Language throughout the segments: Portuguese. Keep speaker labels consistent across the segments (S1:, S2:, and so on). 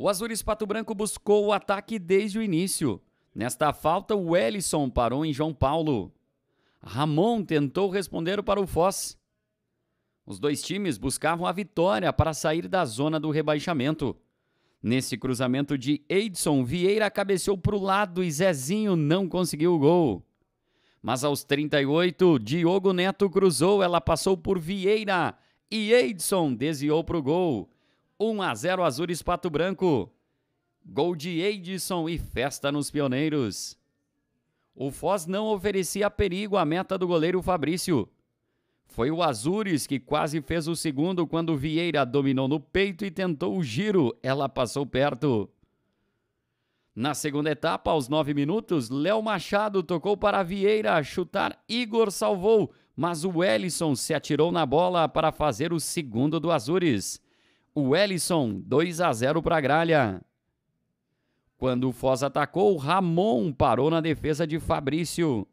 S1: O azul Pato Branco buscou o ataque desde o início. Nesta falta, o Ellison parou em João Paulo. Ramon tentou responder para o Foz. Os dois times buscavam a vitória para sair da zona do rebaixamento. Nesse cruzamento de Edson, Vieira cabeceou para o lado e Zezinho não conseguiu o gol. Mas aos 38, Diogo Neto cruzou, ela passou por Vieira e Edson desviou para o gol. 1 a 0 Azures Pato Branco. Gol de Edson e festa nos pioneiros. O Foz não oferecia perigo à meta do goleiro Fabrício. Foi o Azures que quase fez o segundo quando Vieira dominou no peito e tentou o giro. Ela passou perto. Na segunda etapa, aos nove minutos, Léo Machado tocou para Vieira chutar. Igor salvou, mas o Ellison se atirou na bola para fazer o segundo do Azures o Ellison, 2 a 0 para a Gralha. Quando o Foz atacou, Ramon parou na defesa de Fabrício.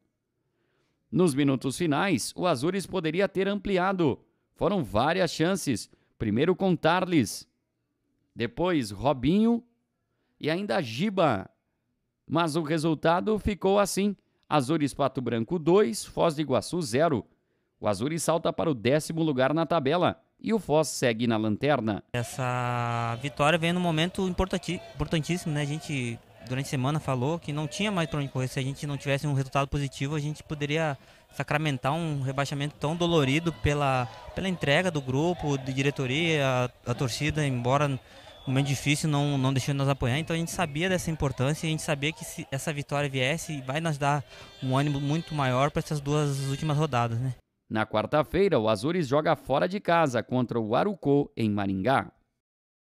S1: Nos minutos finais, o Azures poderia ter ampliado. Foram várias chances. Primeiro com Tarles, depois Robinho e ainda Giba. Mas o resultado ficou assim: Azures Pato Branco 2, Foz de Iguaçu 0. O Azures salta para o décimo lugar na tabela e o Foz segue na lanterna.
S2: Essa vitória vem num momento importantíssimo, né? A gente durante a semana falou que não tinha mais para onde correr. Se a gente não tivesse um resultado positivo, a gente poderia sacramentar um rebaixamento tão dolorido pela, pela entrega do grupo, de diretoria, a, a torcida, embora um momento difícil, não, não deixando nos apoiar. Então a gente sabia dessa importância, a gente sabia que se essa vitória viesse, vai nos dar um ânimo muito maior para essas duas últimas rodadas, né?
S1: Na quarta-feira, o Azores joga fora de casa contra o Arucó, em Maringá.